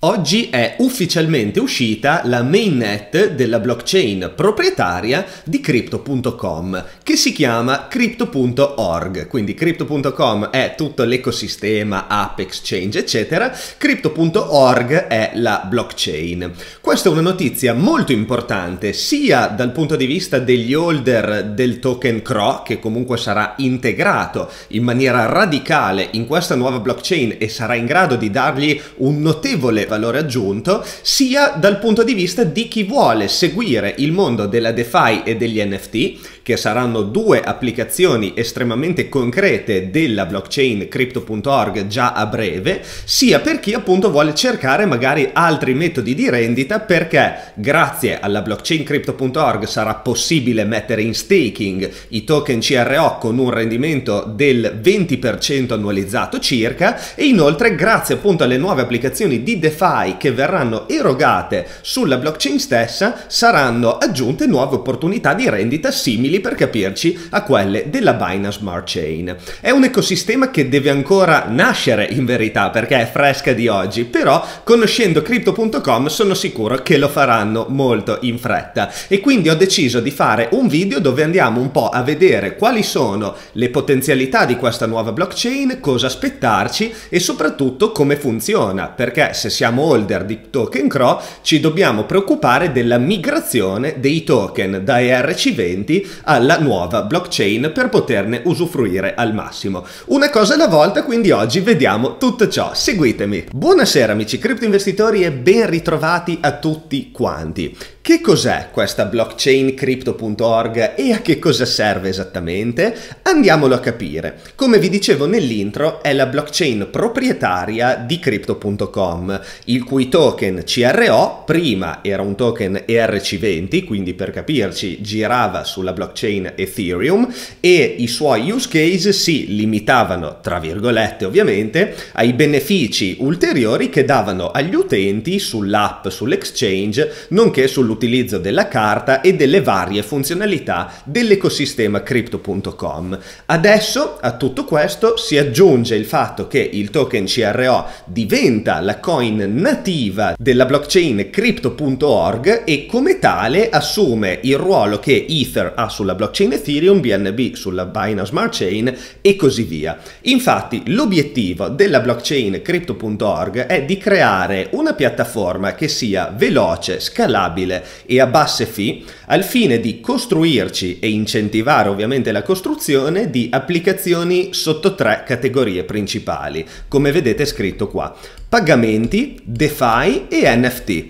Oggi è ufficialmente uscita la mainnet della blockchain proprietaria di crypto.com che si chiama crypto.org. Quindi crypto.com è tutto l'ecosistema, app, exchange, eccetera. Crypto.org è la blockchain. Questa è una notizia molto importante sia dal punto di vista degli holder del token CRO che comunque sarà integrato in maniera radicale in questa nuova blockchain e sarà in grado di dargli un notevole grande valore aggiunto, sia dal punto di vista di chi vuole seguire il mondo della DeFi e degli NFT che saranno due applicazioni estremamente concrete della blockchain crypto.org già a breve, sia per chi appunto vuole cercare magari altri metodi di rendita perché grazie alla blockchain crypto.org sarà possibile mettere in staking i token CRO con un rendimento del 20% annualizzato circa e inoltre grazie appunto alle nuove applicazioni di DeFi che verranno erogate sulla blockchain stessa saranno aggiunte nuove opportunità di rendita simili simili, per capirci, a quelle della Binance Smart Chain. È un ecosistema che deve ancora nascere in verità perché è fresca di oggi, però conoscendo crypto.com sono sicuro che lo faranno molto in fretta e quindi ho deciso di fare un video dove andiamo un po' a vedere quali sono le potenzialità di questa nuova blockchain, cosa aspettarci e soprattutto come funziona, perché se siamo holder di token CRO ci dobbiamo preoccupare della migrazione dei token da ERC20 alla nuova blockchain per poterne usufruire al massimo. Una cosa alla volta, quindi oggi vediamo tutto ciò. Seguitemi. Buonasera amici criptoinvestitori e ben ritrovati a tutti quanti. Che cos'è questa blockchain crypto.org e a che cosa serve esattamente? Andiamolo a capire. Come vi dicevo nell'intro, è la blockchain proprietaria di crypto.com, il cui token CRO prima era un token ERC20, quindi per capirci girava sulla blockchain blockchain Ethereum e i suoi use case si limitavano, tra virgolette ovviamente, ai benefici ulteriori che davano agli utenti sull'app, sull'exchange, nonché sull'utilizzo della carta e delle varie funzionalità dell'ecosistema crypto.com. Adesso a tutto questo si aggiunge il fatto che il token CRO diventa la coin nativa della blockchain crypto.org e come tale assume il ruolo che Ether ha sulla blockchain Ethereum, BNB sulla Binance Smart Chain e così via. Infatti l'obiettivo della blockchain crypto.org è di creare una piattaforma che sia veloce, scalabile e a basse fee al fine di costruirci e incentivare ovviamente la costruzione di applicazioni sotto tre categorie principali, come vedete scritto qua. Pagamenti, DeFi e NFT.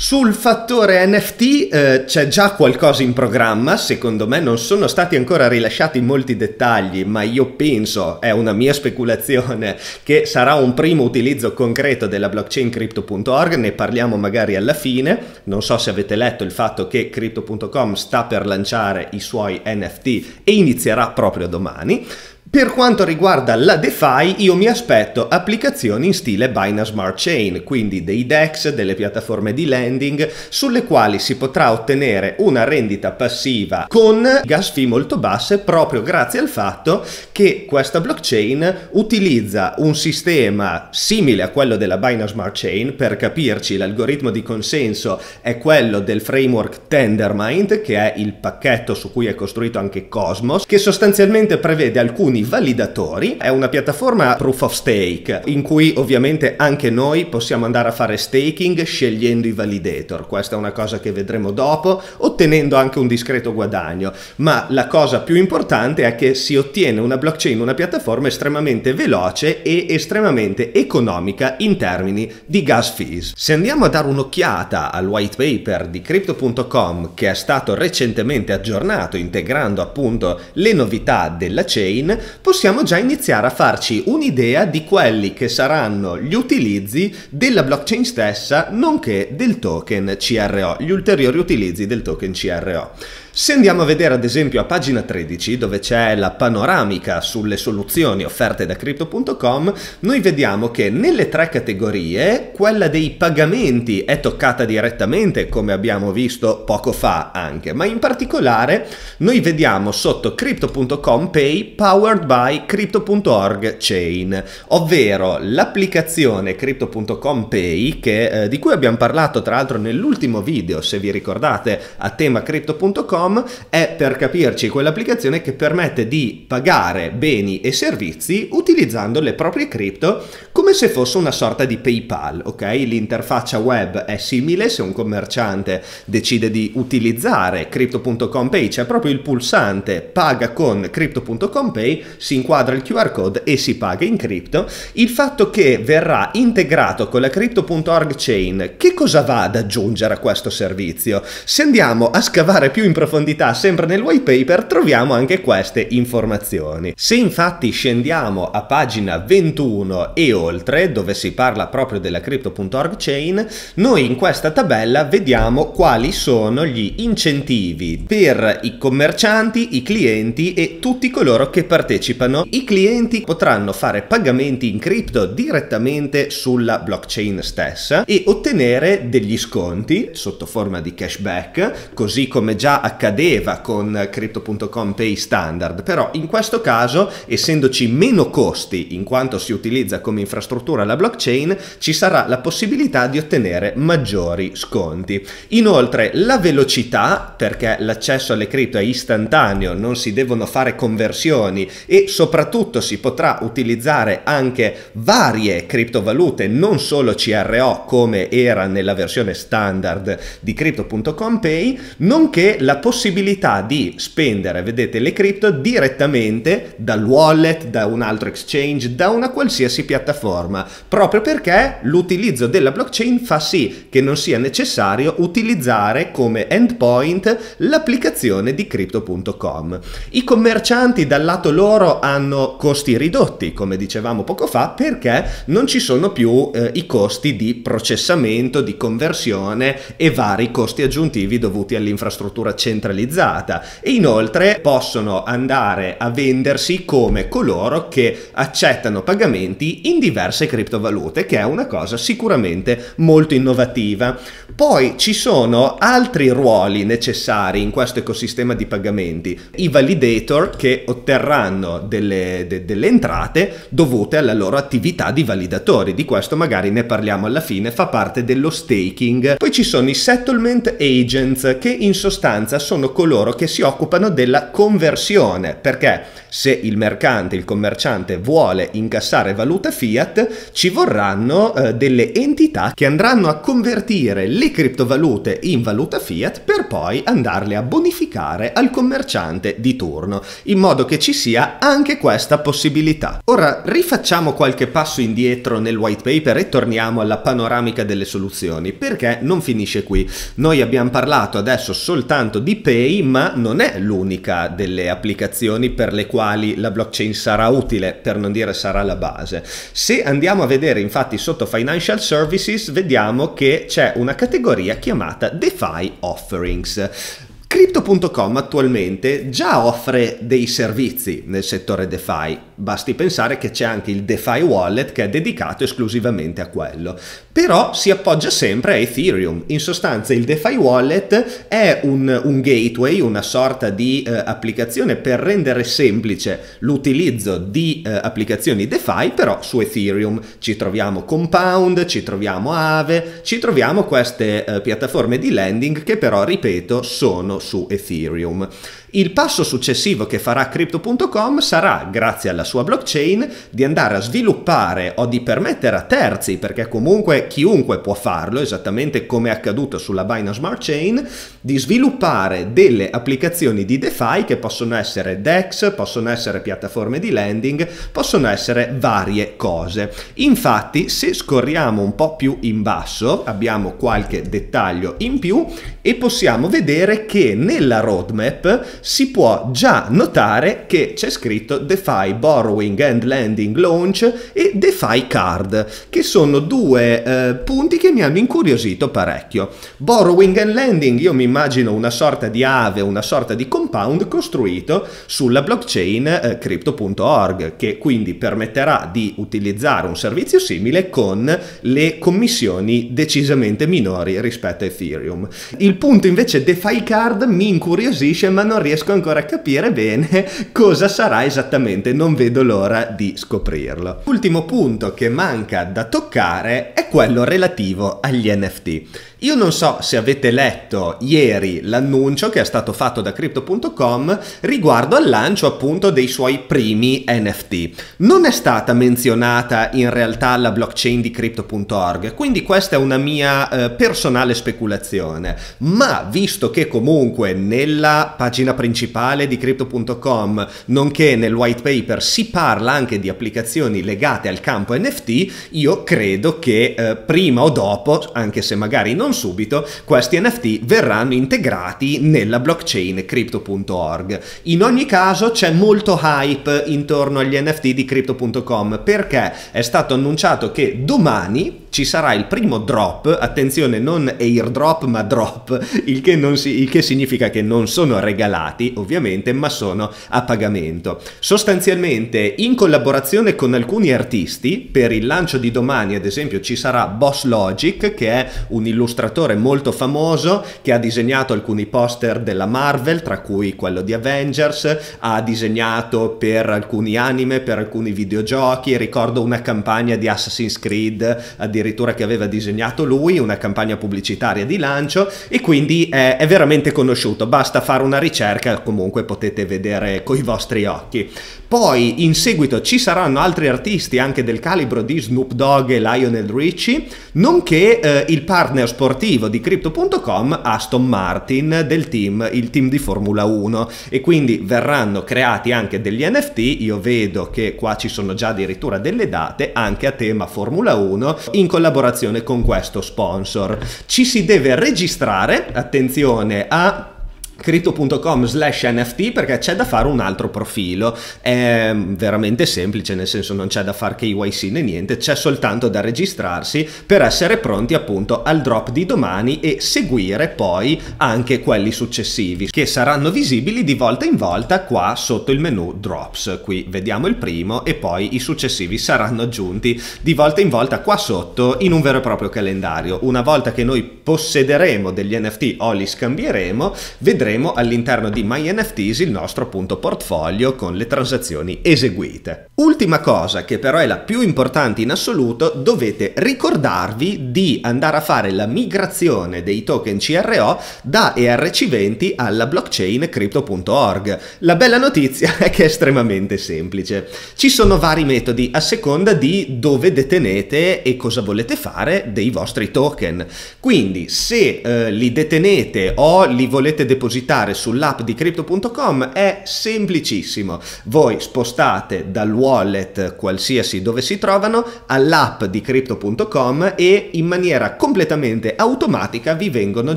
Sul fattore NFT eh, c'è già qualcosa in programma, secondo me non sono stati ancora rilasciati molti dettagli, ma io penso, è una mia speculazione, che sarà un primo utilizzo concreto della blockchain crypto.org, ne parliamo magari alla fine, non so se avete letto il fatto che crypto.com sta per lanciare i suoi NFT e inizierà proprio domani. Per quanto riguarda la DeFi, io mi aspetto applicazioni in stile Binance Smart Chain, quindi dei DEX, delle piattaforme di lending, sulle quali si potrà ottenere una rendita passiva con gas fee molto basse proprio grazie al fatto che questa blockchain utilizza un sistema simile a quello della Binance Smart Chain, per capirci l'algoritmo di consenso è quello del framework Tendermind, che è il pacchetto su cui è costruito anche Cosmos, che sostanzialmente prevede alcuni alcuni validatori. È una piattaforma proof of stake in cui ovviamente anche noi possiamo andare a fare staking scegliendo i validator. Questa è una cosa che vedremo dopo, ottenendo anche un discreto guadagno. Ma la cosa più importante è che si ottiene una blockchain, una piattaforma estremamente veloce e estremamente economica in termini di gas fees. Se andiamo a dare un'occhiata al white paper di crypto.com che è stato recentemente aggiornato integrando appunto le novità della chain, possiamo già iniziare a farci un'idea di quelli che saranno gli utilizzi della blockchain stessa, nonché del token CRO, gli ulteriori utilizzi del token CRO. Se andiamo a vedere ad esempio a pagina 13 dove c'è la panoramica sulle soluzioni offerte da crypto.com, noi vediamo che nelle tre categorie quella dei pagamenti è toccata direttamente come abbiamo visto poco fa anche, ma in particolare noi vediamo sotto crypto.com pay powered by crypto.org chain, ovvero l'applicazione crypto.com pay che, eh, di cui abbiamo parlato tra l'altro nell'ultimo video se vi ricordate a tema crypto.com Chrome è per capirci quell'applicazione che permette di pagare beni e servizi utilizzando le proprie cripto come se fosse una sorta di PayPal, ok? L'interfaccia web è simile se un commerciante decide di utilizzare crypto.com pay, c'è proprio il pulsante paga con crypto.com pay, si inquadra il QR code e si paga in cripto. Il fatto che verrà integrato con la crypto.org chain, che cosa va ad aggiungere a questo servizio? Se andiamo a scavare più in profondità profondità, sempre nel white paper, troviamo anche queste informazioni. Se infatti scendiamo a pagina 21 e oltre, dove si parla proprio della crypto.org chain, noi in questa tabella vediamo quali sono gli incentivi per i commercianti, i clienti e tutti coloro che partecipano. I clienti potranno fare pagamenti in cripto direttamente sulla blockchain stessa e ottenere degli sconti sotto forma di cashback, così come già accaduto accadeva con Crypto.com Pay Standard, però in questo caso, essendoci meno costi in quanto si utilizza come infrastruttura la blockchain, ci sarà la possibilità di ottenere maggiori sconti. Inoltre la velocità, perché l'accesso alle cripto è istantaneo, non si devono fare conversioni e soprattutto si potrà utilizzare anche varie criptovalute, non solo CRO come era nella versione standard di Crypto.com Pay, nonché la possibilità possibilità di spendere, vedete, le cripto direttamente dal wallet, da un altro exchange, da una qualsiasi piattaforma, proprio perché l'utilizzo della blockchain fa sì che non sia necessario utilizzare come endpoint l'applicazione di crypto.com. I commercianti dal lato loro hanno costi ridotti, come dicevamo poco fa, perché non ci sono più eh, i costi di processamento, di conversione e vari costi aggiuntivi dovuti all'infrastruttura centrale centralizzata e inoltre possono andare a vendersi come coloro che accettano pagamenti in diverse criptovalute, che è una cosa sicuramente molto innovativa. Poi ci sono altri ruoli necessari in questo ecosistema di pagamenti, i validator che otterranno delle, de, delle entrate dovute alla loro attività di validatori, di questo magari ne parliamo alla fine, fa parte dello staking. Poi ci sono i settlement agents che in sostanza sono coloro che si occupano della conversione, perché se il mercante, il commerciante vuole incassare valuta fiat, ci vorranno eh, delle entità che andranno a convertire le criptovalute in valuta fiat per poi andarle a bonificare al commerciante di turno, in modo che ci sia anche questa possibilità. Ora rifacciamo qualche passo indietro nel white paper e torniamo alla panoramica delle soluzioni, perché non finisce qui. Noi abbiamo parlato adesso soltanto di Pay, ma non è l'unica delle applicazioni per le quali la blockchain sarà utile, per non dire sarà la base. Se andiamo a vedere infatti sotto Financial Services, vediamo che c'è una categoria chiamata DeFi Offerings. Crypto.com attualmente già offre dei servizi nel settore DeFi, Basti pensare che c'è anche il DeFi Wallet che è dedicato esclusivamente a quello. Però si appoggia sempre a Ethereum. In sostanza il DeFi Wallet è un, un gateway, una sorta di eh, applicazione per rendere semplice l'utilizzo di eh, applicazioni DeFi, però su Ethereum ci troviamo Compound, ci troviamo Aave, ci troviamo queste eh, piattaforme di lending che però, ripeto, sono su Ethereum. Il passo successivo che farà Crypto.com sarà, grazie alla sua blockchain, di andare a sviluppare o di permettere a terzi, perché comunque chiunque può farlo, esattamente come è accaduto sulla Binance Smart Chain, di sviluppare delle applicazioni di DeFi che possono essere DEX, possono essere piattaforme di lending, possono essere varie cose. Infatti, se scorriamo un po' più in basso, abbiamo qualche dettaglio in più e possiamo vedere che nella roadmap si può già notare che c'è scritto DeFi Borrowing and Lending Launch e DeFi Card, che sono due eh, punti che mi hanno incuriosito parecchio. Borrowing and Lending, io mi immagino una sorta di ave, una sorta di compound costruito sulla blockchain eh, crypto.org, che quindi permetterà di utilizzare un servizio simile con le commissioni decisamente minori rispetto a Ethereum. Il punto invece DeFi Card mi incuriosisce ma non riesco riesco ancora a capire bene cosa sarà esattamente, non vedo l'ora di scoprirlo. Ultimo punto che manca da toccare è quello relativo agli NFT. Io non so se avete letto ieri l'annuncio che è stato fatto da crypto.com riguardo al lancio appunto dei suoi primi NFT. Non è stata menzionata in realtà la blockchain di crypto.org, quindi questa è una mia eh, personale speculazione, ma visto che comunque nella pagina principale di crypto.com, nonché nel white paper si parla anche di applicazioni legate al campo NFT, io credo che eh, prima o dopo, anche se magari non non subito, questi NFT verranno integrati nella blockchain crypto.org. In ogni caso c'è molto hype intorno agli NFT di crypto.com perché è stato annunciato che domani ci sarà il primo drop, attenzione non airdrop ma drop, il che, si, il che significa che non sono regalati ovviamente ma sono a pagamento. Sostanzialmente in collaborazione con alcuni artisti per il lancio di domani ad esempio ci sarà Boss Logic che è un illustratore illustratore molto famoso che ha disegnato alcuni poster della Marvel, tra cui quello di Avengers, ha disegnato per alcuni anime, per alcuni videogiochi, ricordo una campagna di Assassin's Creed addirittura che aveva disegnato lui, una campagna pubblicitaria di lancio e quindi è, è veramente conosciuto, basta fare una ricerca, comunque potete vedere coi vostri occhi. Poi in seguito ci saranno altri artisti anche del calibro di Snoop Dogg e Lionel Richie, nonché eh, il partner sportivo sportivo di Crypto.com Aston Martin del team, il team di Formula 1 e quindi verranno creati anche degli NFT, io vedo che qua ci sono già addirittura delle date anche a tema Formula 1 in collaborazione con questo sponsor. Ci si deve registrare, attenzione, a crito.com slash nft perché c'è da fare un altro profilo è veramente semplice nel senso non c'è da fare KYC né niente c'è soltanto da registrarsi per essere pronti appunto al drop di domani e seguire poi anche quelli successivi che saranno visibili di volta in volta qua sotto il menu drops qui vediamo il primo e poi i successivi saranno aggiunti di volta in volta qua sotto in un vero e proprio calendario una volta che noi possederemo degli NFT o li scambieremo vedremo vedremo all'interno di MyNFTs il nostro appunto portfolio con le transazioni eseguite. Ultima cosa, che però è la più importante in assoluto, dovete ricordarvi di andare a fare la migrazione dei token CRO da ERC20 alla blockchain crypto.org. La bella notizia è che è estremamente semplice. Ci sono vari metodi a seconda di dove detenete e cosa volete fare dei vostri token. Quindi se eh, li detenete o li volete depositare sull'app di crypto.com è semplicissimo. Voi spostate dal luogo wallet qualsiasi dove si trovano all'app di crypto.com e in maniera completamente automatica vi vengono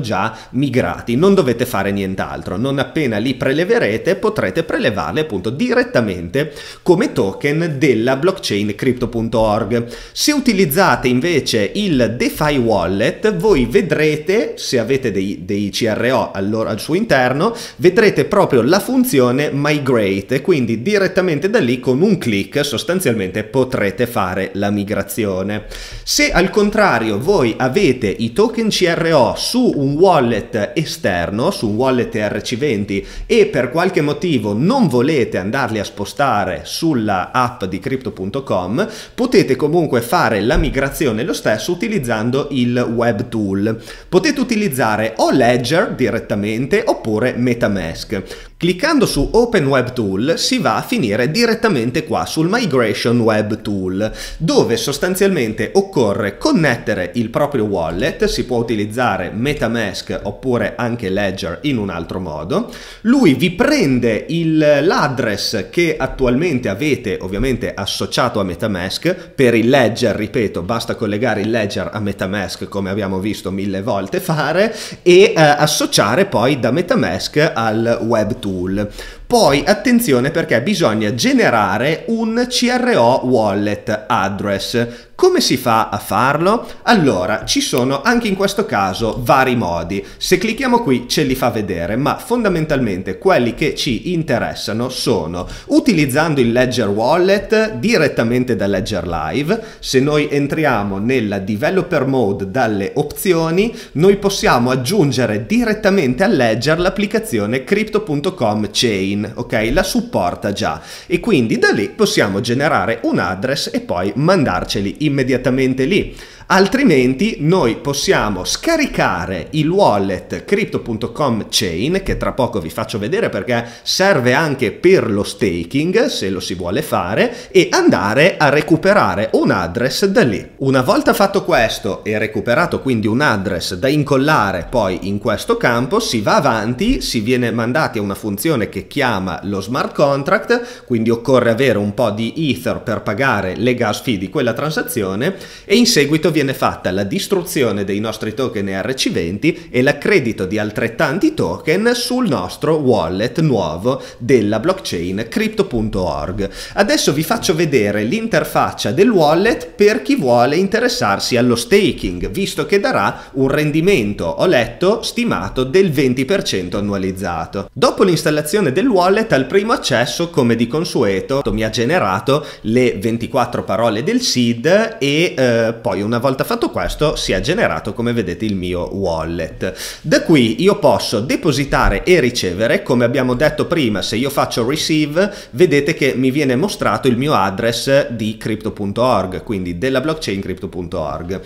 già migrati, non dovete fare nient'altro, non appena li preleverete potrete prelevarli appunto direttamente come token della blockchain crypto.org. Se utilizzate invece il DeFi wallet voi vedrete, se avete dei, dei CRO allora, al suo interno, vedrete proprio la funzione migrate, quindi direttamente da lì con un clic click sostanzialmente potrete fare la migrazione. Se al contrario voi avete i token CRO su un wallet esterno, su un wallet ERC20 e per qualche motivo non volete andarli a spostare sulla app di crypto.com, potete comunque fare la migrazione lo stesso utilizzando il web tool. Potete utilizzare o Ledger direttamente oppure MetaMask. Cliccando su Open Web Tool si va a finire direttamente qua sul Migration Web Tool, dove sostanzialmente occorre connettere il proprio wallet, si può utilizzare Metamask oppure anche Ledger in un altro modo. Lui vi prende l'address che attualmente avete ovviamente associato a Metamask, per il Ledger, ripeto, basta collegare il Ledger a Metamask come abbiamo visto mille volte fare e eh, associare poi da Metamask al Web Tool tool poi attenzione perché bisogna generare un CRO wallet address. Come si fa a farlo? Allora, ci sono anche in questo caso vari modi. Se clicchiamo qui ce li fa vedere, ma fondamentalmente quelli che ci interessano sono utilizzando il Ledger Wallet direttamente da Ledger Live. Se noi entriamo nella Developer Mode dalle opzioni, noi possiamo aggiungere direttamente al Ledger l'applicazione crypto.com chain ok? La supporta già e quindi da lì possiamo generare un address e poi mandarceli immediatamente lì altrimenti noi possiamo scaricare il wallet crypto.com chain che tra poco vi faccio vedere perché serve anche per lo staking se lo si vuole fare e andare a recuperare un address da lì. Una volta fatto questo e recuperato quindi un address da incollare poi in questo campo si va avanti, si viene mandati a una funzione che chiama lo smart contract, quindi occorre avere un po' di ether per pagare le gas fee di quella transazione e in seguito viene viene fatta la distruzione dei nostri token ERC20 e l'accredito di altrettanti token sul nostro wallet nuovo della blockchain crypto.org. Adesso vi faccio vedere l'interfaccia del wallet per chi vuole interessarsi allo staking, visto che darà un rendimento, ho letto, stimato del 20% annualizzato. Dopo l'installazione del wallet al primo accesso, come di consueto, mi ha generato le 24 parole del seed e eh, poi una volta fatto questo si è generato come vedete il mio wallet. Da qui io posso depositare e ricevere, come abbiamo detto prima, se io faccio receive, vedete che mi viene mostrato il mio address di crypto.org, quindi della blockchain crypto.org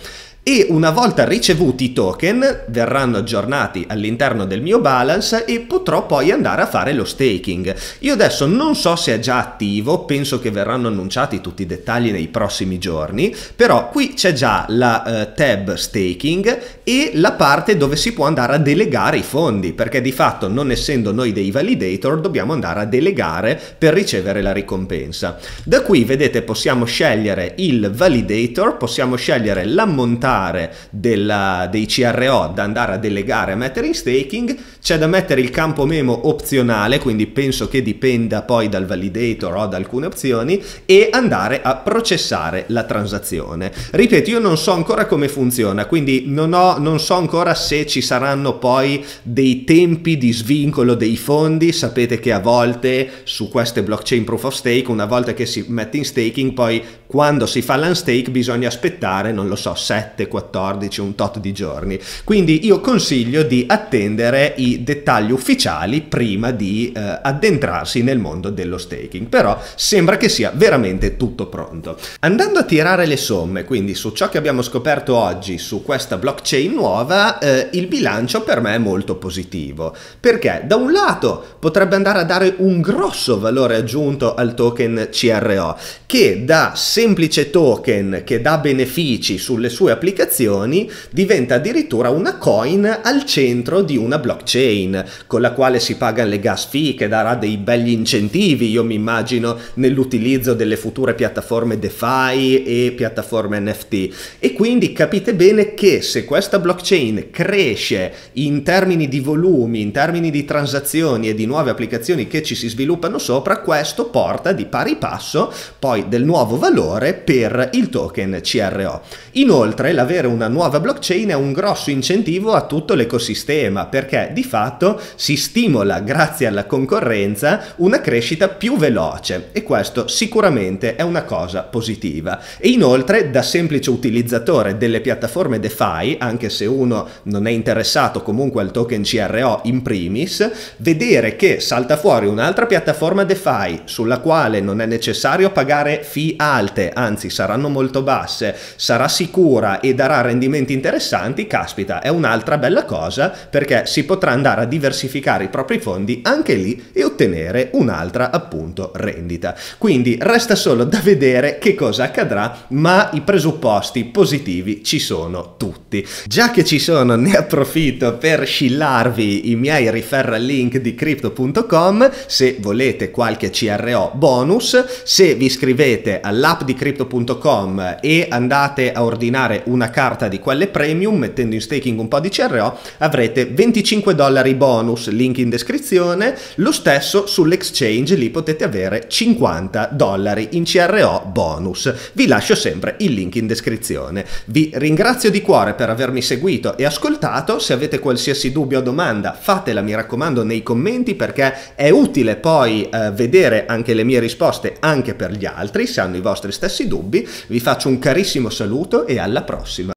e una volta ricevuti i token verranno aggiornati all'interno del mio balance e potrò poi andare a fare lo staking. Io adesso non so se è già attivo, penso che verranno annunciati tutti i dettagli nei prossimi giorni, però qui c'è già la eh, tab staking e la parte dove si può andare a delegare i fondi, perché di fatto non essendo noi dei validator dobbiamo andare a delegare per ricevere la ricompensa. Da qui vedete possiamo scegliere il validator, possiamo scegliere l'ammontare particolare della, dei CRO da andare a delegare a mettere in staking, c'è da mettere il campo memo opzionale, quindi penso che dipenda poi dal validator o da alcune opzioni, e andare a processare la transazione. Ripeto, io non so ancora come funziona, quindi non, ho, non so ancora se ci saranno poi dei tempi di svincolo dei fondi, sapete che a volte su queste blockchain proof of stake, una volta che si mette in staking, poi quando si fa l'unstake bisogna aspettare, non lo so, 7, 14, un tot di giorni. Quindi io consiglio di attendere i dettagli ufficiali prima di eh, addentrarsi nel mondo dello staking. Però sembra che sia veramente tutto pronto. Andando a tirare le somme, quindi su ciò che abbiamo scoperto oggi su questa blockchain nuova, eh, il bilancio per me è molto positivo. Perché da un lato potrebbe andare a dare un grosso valore aggiunto al token CRO che da semplice token che dà benefici sulle sue applicazioni diventa addirittura una coin al centro di una blockchain con la quale si pagano le gas fee che darà dei begli incentivi, io mi immagino, nell'utilizzo delle future piattaforme DeFi e piattaforme NFT. E quindi capite bene che se questa blockchain cresce in termini di volumi, in termini di transazioni e di nuove applicazioni che ci si sviluppano sopra, questo porta di pari passo poi del nuovo valore valore per il token CRO. Inoltre l'avere una nuova blockchain è un grosso incentivo a tutto l'ecosistema perché di fatto si stimola grazie alla concorrenza una crescita più veloce e questo sicuramente è una cosa positiva. E inoltre da semplice utilizzatore delle piattaforme DeFi, anche se uno non è interessato comunque al token CRO in primis, vedere che salta fuori un'altra piattaforma DeFi sulla quale non è necessario pagare fee alte alte, anzi saranno molto basse, sarà sicura e darà rendimenti interessanti, caspita, è un'altra bella cosa perché si potrà andare a diversificare i propri fondi anche lì e ottenere un'altra appunto rendita. Quindi resta solo da vedere che cosa accadrà, ma i presupposti positivi ci sono tutti. Già che ci sono, ne approfitto per scillarvi i miei referral link di crypto.com se volete qualche CRO bonus, se vi iscrivete all'app di crypto.com e andate a ordinare una carta di quelle premium mettendo in staking un po' di CRO avrete 25 dollari bonus, link in descrizione, lo stesso sull'exchange lì potete avere 50 dollari in CRO bonus. Vi lascio sempre il link in descrizione. Vi ringrazio di cuore per avermi seguito e ascoltato, se avete qualsiasi dubbio o domanda fatela mi raccomando nei commenti perché è utile poi eh, vedere anche le mie risposte anche per gli altri se hanno i vostri stessi dubbi, vi faccio un carissimo saluto e alla prossima.